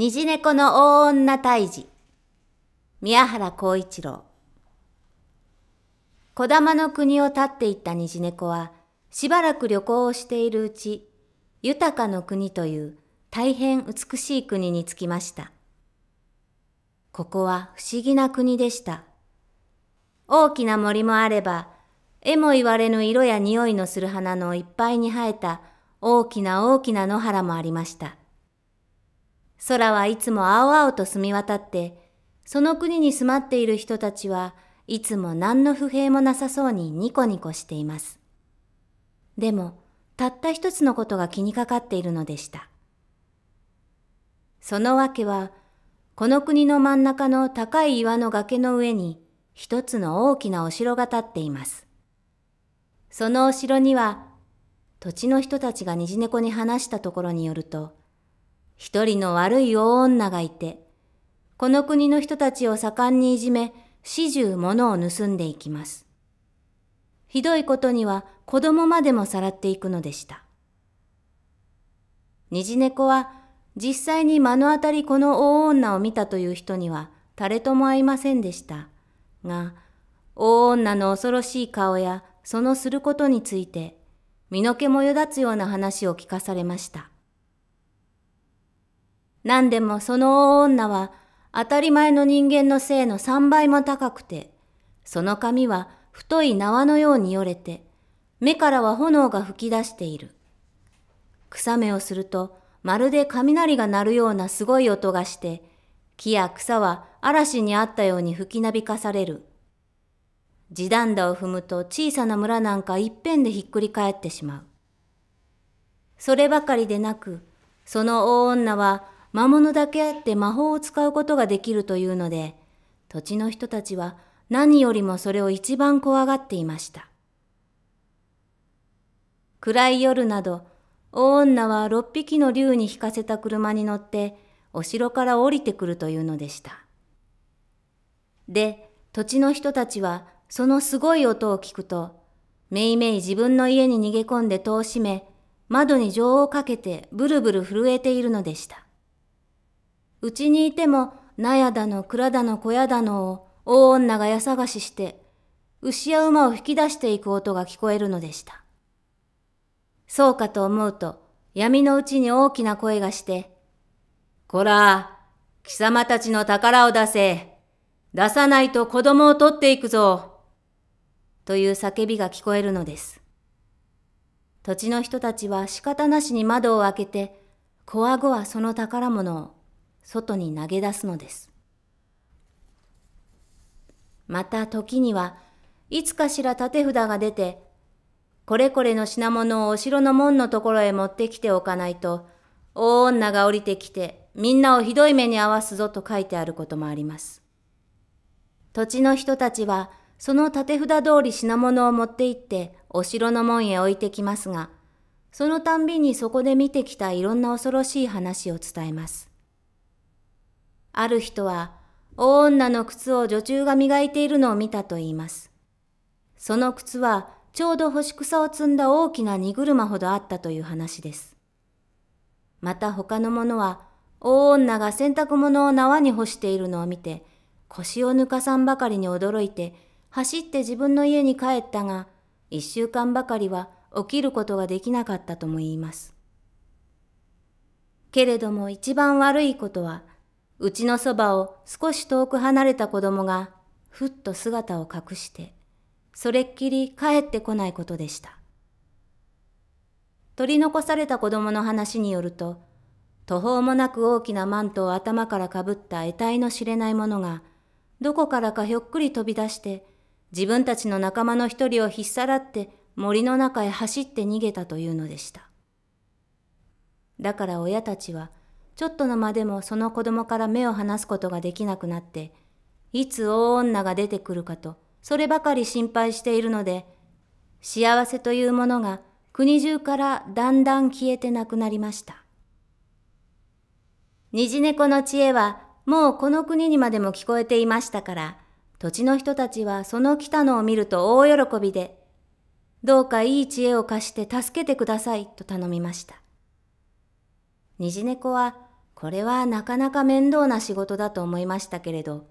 虹猫の大女退治。宮原孝一郎。小玉の国を立っていった虹猫は、しばらく旅行をしているうち、豊かの国という大変美しい国に着きました。ここは不思議な国でした。大きな森もあれば、えも言われぬ色や匂いのする花のいっぱいに生えた大きな大きな野原もありました。空はいつも青々と澄み渡って、その国に住まっている人たちはいつも何の不平もなさそうにニコニコしています。でも、たった一つのことが気にかかっているのでした。そのわけは、この国の真ん中の高い岩の崖の上に一つの大きなお城が建っています。そのお城には、土地の人たちが虹猫に話したところによると、一人の悪い大女がいて、この国の人たちを盛んにいじめ、始終物を盗んでいきます。ひどいことには子供までもさらっていくのでした。虹猫は実際に目の当たりこの大女を見たという人には誰とも会いませんでした。が、大女の恐ろしい顔やそのすることについて、身の毛もよだつような話を聞かされました。何でもその女は当たり前の人間の性の3倍も高くて、その髪は太い縄のようによれて、目からは炎が噴き出している。草目をすると、まるで雷が鳴るようなすごい音がして、木や草は嵐にあったように吹きなびかされる。地団だを踏むと小さな村なんかいっぺんでひっくり返ってしまう。そればかりでなく、その大女は魔物だけあって魔法を使うことができるというので、土地の人たちは何よりもそれを一番怖がっていました。暗い夜など、大女は六匹の竜に引かせた車に乗って、お城から降りてくるというのでした。で、土地の人たちは、そのすごい音を聞くと、めいめい自分の家に逃げ込んで戸を閉め、窓に錠をかけてブルブル震えているのでした。うちにいても、納屋だの蔵だの小屋だのを大女が家探しして、牛や馬を引き出していく音が聞こえるのでした。そうかと思うと、闇のうちに大きな声がして、こら、貴様たちの宝を出せ。出さないと子供を取っていくぞ。という叫びが聞こえるのです。土地の人たちは仕方なしに窓を開けて、こわごわその宝物を外に投げ出すのです。また時にはいつかしら立て札が出て、これこれの品物をお城の門のところへ持ってきておかないと、大女が降りてきてみんなをひどい目に遭わすぞと書いてあることもあります。土地の人たちはその立て札通り品物を持って行ってお城の門へ置いてきますが、そのたんびにそこで見てきたいろんな恐ろしい話を伝えます。ある人は、大女の靴を女中が磨いているのを見たと言います。その靴は、ちょうど干し草を積んだ大きな荷車ほどあったという話です。また他の者は、大女が洗濯物を縄に干しているのを見て、腰を抜かさんばかりに驚いて、走って自分の家に帰ったが、一週間ばかりは起きることができなかったとも言います。けれども一番悪いことは、うちのそばを少し遠く離れた子供がふっと姿を隠して、それっきり帰ってこないことでした。取り残された子供の話によると、途方もなく大きなマントを頭からかぶった得体の知れないものが、どこからかひょっくり飛び出して、自分たちの仲間の一人を引っさらって森の中へ走って逃げたというのでした。だから親たちはちょっとの間でもその子供から目を離すことができなくなって、いつ大女が出てくるかと、そればかり心配しているので、幸せというものが国中からだんだん消えてなくなりました。虹猫の知恵はもうこの国にまでも聞こえていましたから、土地の人たちはその来たのを見ると大喜びで、どうかいい知恵を貸して助けてくださいと頼みました。虹猫はこれはなかなか面倒な仕事だと思いましたけれど、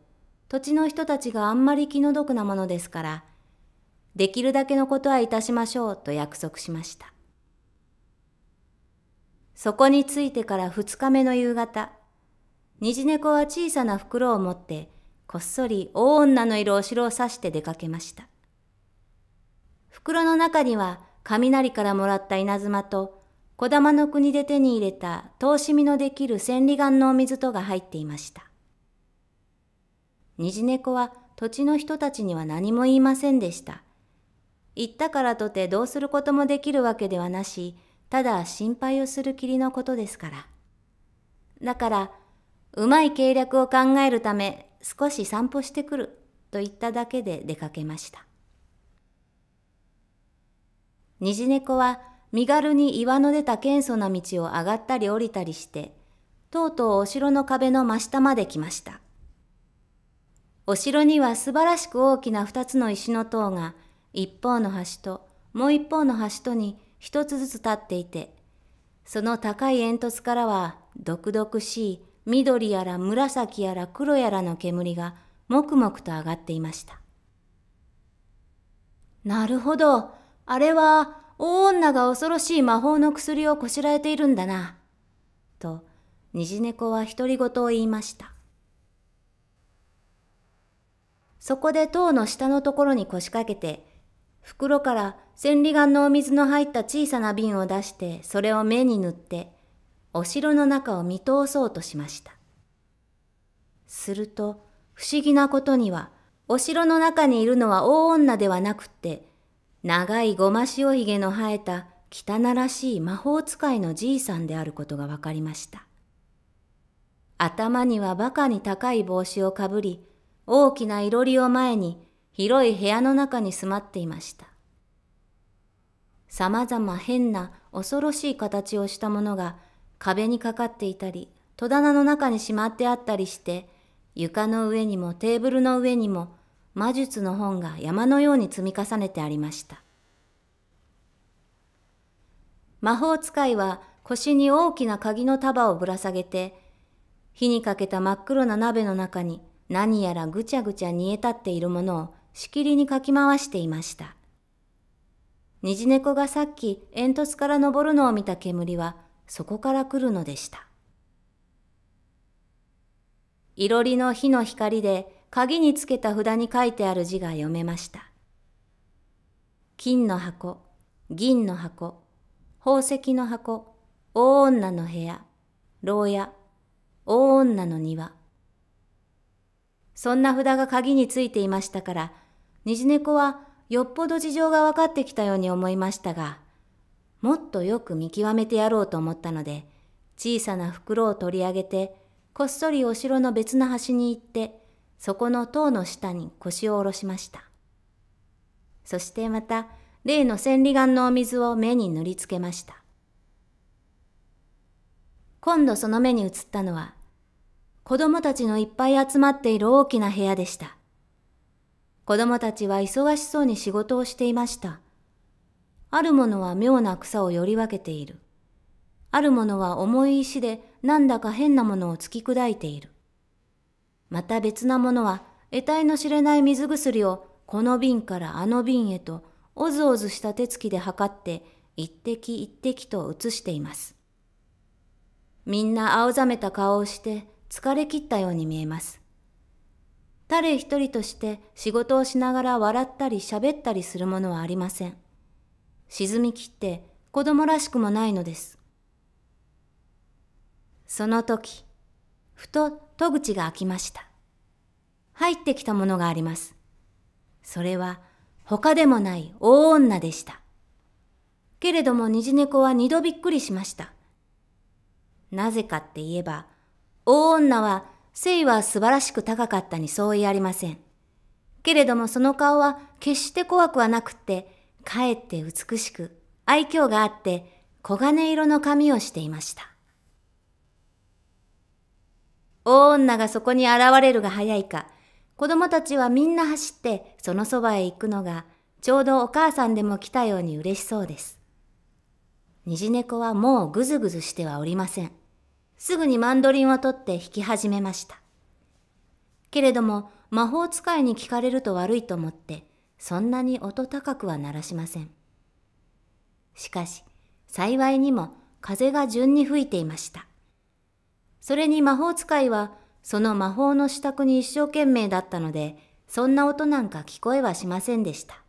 土地の人たちがあんまり気の毒なものですから、できるだけのことはいたしましょうと約束しました。そこに着いてから2日目の夕方、虹猫は小さな袋を持って、こっそり大女のいるお城を刺して出かけました。袋の中には雷からもらった稲妻と小玉の国で手に入れた通し見のできる千里眼のお水とが入っていました。虹猫は土地の人たちには何も言いませんでした。行ったからとてどうすることもできるわけではなし、ただ心配をするきりのことですから。だから、うまい計略を考えるため少し散歩してくると言っただけで出かけました。虹猫は身軽に岩の出た謙素な道を上がったり降りたりして、とうとうお城の壁の真下まで来ました。お城には素晴らしく大きな二つの石の塔が、一方の端ともう一方の端とに一つずつ立っていて、その高い煙突からは毒々しい緑やら紫やら黒やらの煙がもくもくと上がっていました。なるほど、あれは大女が恐ろしい魔法の薬をこしらえているんだな。と、虹猫は独り言を言いました。そこで塔の下のところに腰掛けて、袋から千里眼のお水の入った小さな瓶を出して、それを目に塗って、お城の中を見通そうとしました。すると、不思議なことには、お城の中にいるのは大女ではなくって、長いごま塩ひげの生えた汚らしい魔法使いのじいさんであることが分かりました頭にはバカに高い帽子をかぶり大きないろりを前に広い部屋の中に住まっていましたさまざま変な恐ろしい形をしたものが壁にかかっていたり戸棚の中にしまってあったりして床の上にもテーブルの上にも魔術の本が山のように積み重ねてありました。魔法使いは腰に大きな鍵の束をぶら下げて、火にかけた真っ黒な鍋の中に何やらぐちゃぐちゃ煮え立っているものをしきりにかき回していました。虹猫がさっき煙突から登るのを見た煙はそこから来るのでした。いろりの火の光で鍵につけた札に書いてある字が読めました。金の箱、銀の箱、宝石の箱、大女の部屋、牢屋、大女の庭。そんな札が鍵についていましたから、虹猫はよっぽど事情が分かってきたように思いましたが、もっとよく見極めてやろうと思ったので、小さな袋を取り上げて、こっそりお城の別の端に行って、そこの塔の下に腰を下ろしました。そしてまた、例の千里眼のお水を目に塗りつけました。今度その目に映ったのは、子供たちのいっぱい集まっている大きな部屋でした。子供たちは忙しそうに仕事をしていました。あるものは妙な草をより分けている。あるものは重い石でなんだか変なものを突き砕いている。また別なものは得体の知れない水薬をこの瓶からあの瓶へとおずおずした手つきで測って一滴一滴と移しています。みんな青ざめた顔をして疲れ切ったように見えます。誰一人として仕事をしながら笑ったり喋ったりするものはありません。沈みきって子供らしくもないのです。その時、ふと戸口が開きました。入ってきたものがあります。それは他でもない大女でした。けれども虹猫は二度びっくりしました。なぜかって言えば、大女は性は素晴らしく高かったに相違ありません。けれどもその顔は決して怖くはなくって、かえって美しく、愛嬌があって、黄金色の髪をしていました。大女がそこに現れるが早いか、子供たちはみんな走ってそのそばへ行くのが、ちょうどお母さんでも来たように嬉しそうです。虹猫はもうぐずぐずしてはおりません。すぐにマンドリンを取って弾き始めました。けれども、魔法使いに聞かれると悪いと思って、そんなに音高くは鳴らしません。しかし、幸いにも風が順に吹いていました。それに魔法使いはその魔法の支度に一生懸命だったので、そんな音なんか聞こえはしませんでした。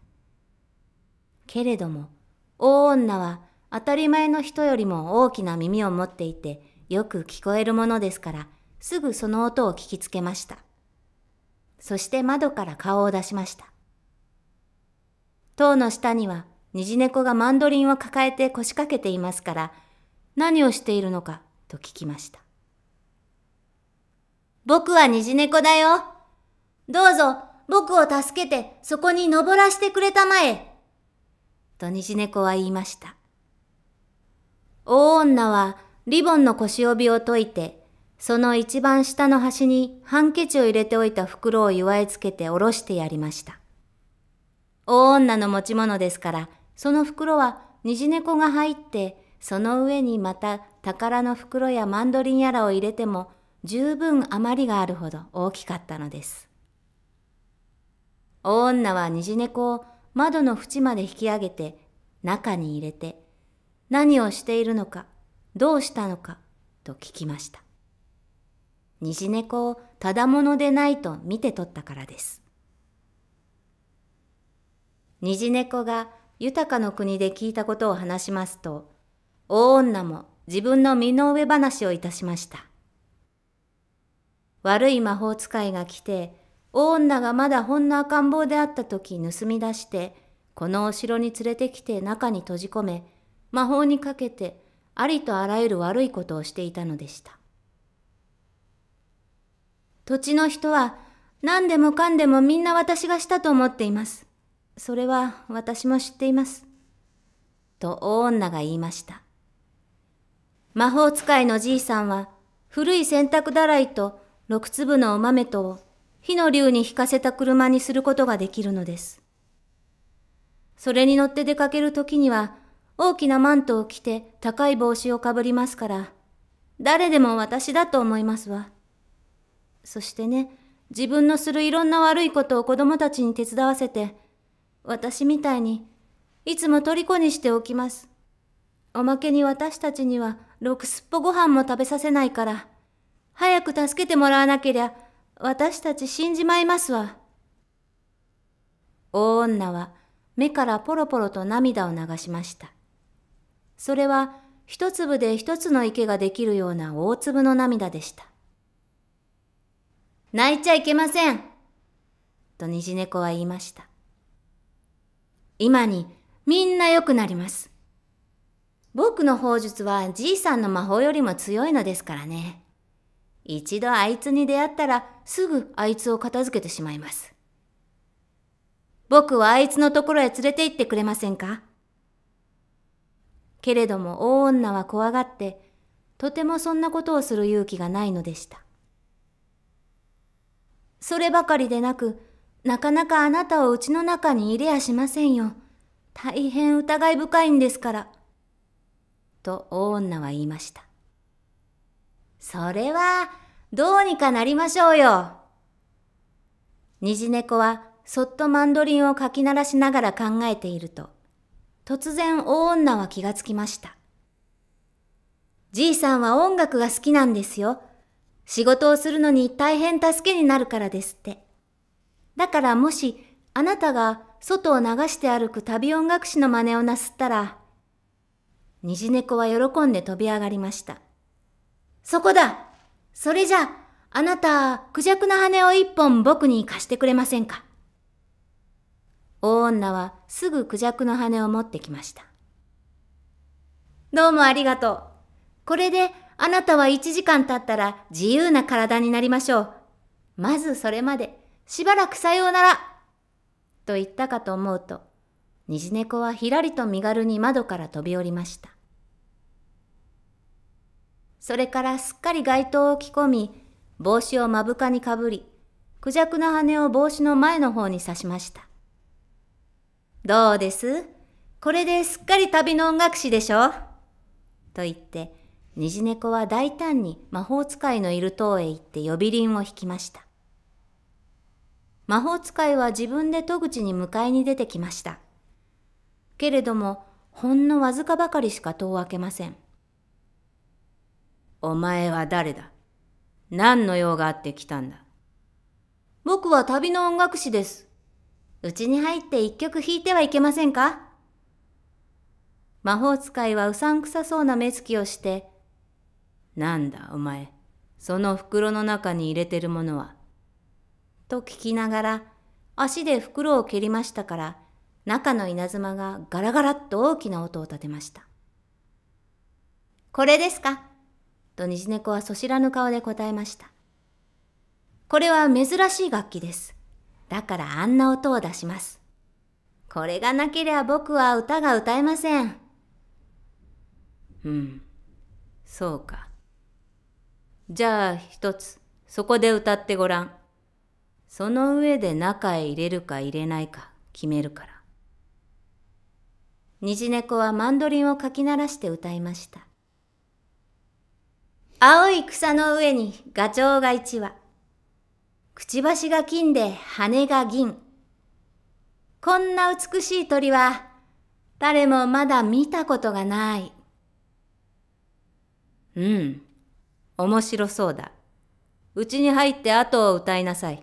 けれども、大女は当たり前の人よりも大きな耳を持っていて、よく聞こえるものですから、すぐその音を聞きつけました。そして窓から顔を出しました。塔の下には、虹猫がマンドリンを抱えて腰掛けていますから、何をしているのかと聞きました。僕は虹猫だよ。どうぞ、僕を助けて、そこに登らせてくれたまえ。と虹猫は言いました。大女はリボンの腰帯を解いて、その一番下の端にハンケチを入れておいた袋を祝いつけて下ろしてやりました。大女の持ち物ですから、その袋は虹猫が入って、その上にまた宝の袋やマンドリンやらを入れても十分余りがあるほど大きかったのです。大女は虹猫を窓の縁まで引き上げて中に入れて何をしているのかどうしたのかと聞きました。虹猫をただものでないと見て取ったからです。虹猫が豊かの国で聞いたことを話しますと、大女も自分の身の上話をいたしました。悪い魔法使いが来て、大女がまだほんの赤ん坊であった時盗み出して、このお城に連れてきて中に閉じ込め、魔法にかけて、ありとあらゆる悪いことをしていたのでした。土地の人は、何でもかんでもみんな私がしたと思っています。それは私も知っています。と大女が言いました。魔法使いのじいさんは、古い洗濯だらいと6粒のお豆と火の竜に引かせた車にすることができるのです。それに乗って出かけるときには、大きなマントを着て高い帽子をかぶりますから、誰でも私だと思いますわ。そしてね、自分のするいろんな悪いことを子供たちに手伝わせて、私みたいに、いつも虜にしておきます。おまけに私たちには、六すっぽご飯も食べさせないから。早く助けてもらわなけりゃ、私たち死んじまいますわ。大女は目からポロポロと涙を流しました。それは一粒で一つの池ができるような大粒の涙でした。泣いちゃいけませんと虹猫は言いました。今にみんな良くなります。僕の法術はじいさんの魔法よりも強いのですからね。一度あいつに出会ったらすぐあいつを片付けてしまいます。僕はあいつのところへ連れて行ってくれませんかけれども大女は怖がって、とてもそんなことをする勇気がないのでした。そればかりでなく、なかなかあなたをうちの中に入れやしませんよ。大変疑い深いんですから。と大女は言いました。それは、どうにかなりましょうよ。虹猫は、そっとマンドリンをかき鳴らしながら考えていると、突然大女は気がつきました。じいさんは音楽が好きなんですよ。仕事をするのに大変助けになるからですって。だからもし、あなたが外を流して歩く旅音楽士の真似をなすったら、虹猫は喜んで飛び上がりました。そこだそれじゃ、あなた、クジャクの羽を一本僕に貸してくれませんか大女はすぐクジャクの羽を持ってきました。どうもありがとう。これであなたは1時間経ったら自由な体になりましょう。まずそれまで、しばらくさようなら。と言ったかと思うと、虹猫はひらりと身軽に窓から飛び降りました。それからすっかり街灯を着込み、帽子を目深にかぶり、クジャクの羽を帽子の前の方に刺しました。どうですこれですっかり旅の音楽師でしょと言って、虹猫は大胆に魔法使いのいる塔へ行って呼び鈴を引きました。魔法使いは自分で戸口に迎えに出てきました。けれども、ほんのわずかばかりしか戸を開けません。お前は誰だ何の用があって来たんだ僕は旅の音楽師です。うちに入って一曲弾いてはいけませんか魔法使いはうさんくさそうな目つきをして、なんだお前、その袋の中に入れてるものは。と聞きながら、足で袋を蹴りましたから、中の稲妻がガラガラっと大きな音を立てました。これですかと虹猫はそしらぬ顔で答えました。これは珍しい楽器です。だからあんな音を出します。これがなけりゃ僕は歌が歌えません。うん、そうか。じゃあ一つ、そこで歌ってごらん。その上で中へ入れるか入れないか決めるから。虹猫はマンドリンをかき鳴らして歌いました。青い草の上にガチョウが一羽。くちばしが金で羽が銀。こんな美しい鳥は誰もまだ見たことがない。うん、面白そうだ。うちに入って後を歌いなさい。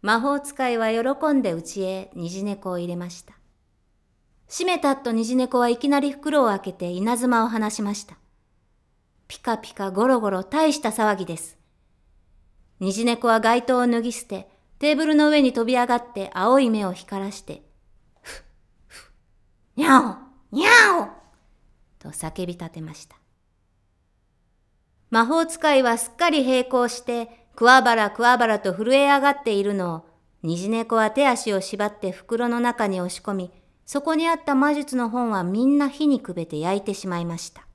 魔法使いは喜んでうちへ虹猫を入れました。閉めたっと虹猫はいきなり袋を開けて稲妻を放しました。ピカピカゴロゴロ大した騒ぎです。虹猫は街灯を脱ぎ捨て、テーブルの上に飛び上がって青い目を光らして、ふっ、ふっ、にゃお、にゃおと叫び立てました。魔法使いはすっかり並行して、くわばらくわばらと震え上がっているのを、虹猫は手足を縛って袋の中に押し込み、そこにあった魔術の本はみんな火にくべて焼いてしまいました。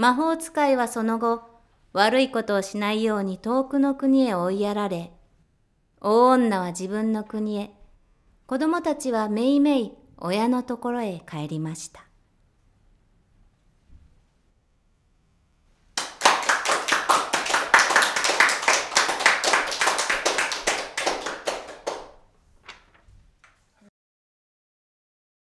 魔法使いはその後、悪いことをしないように遠くの国へ追いやられ、大女は自分の国へ、子供たちはめいめい親のところへ帰りました。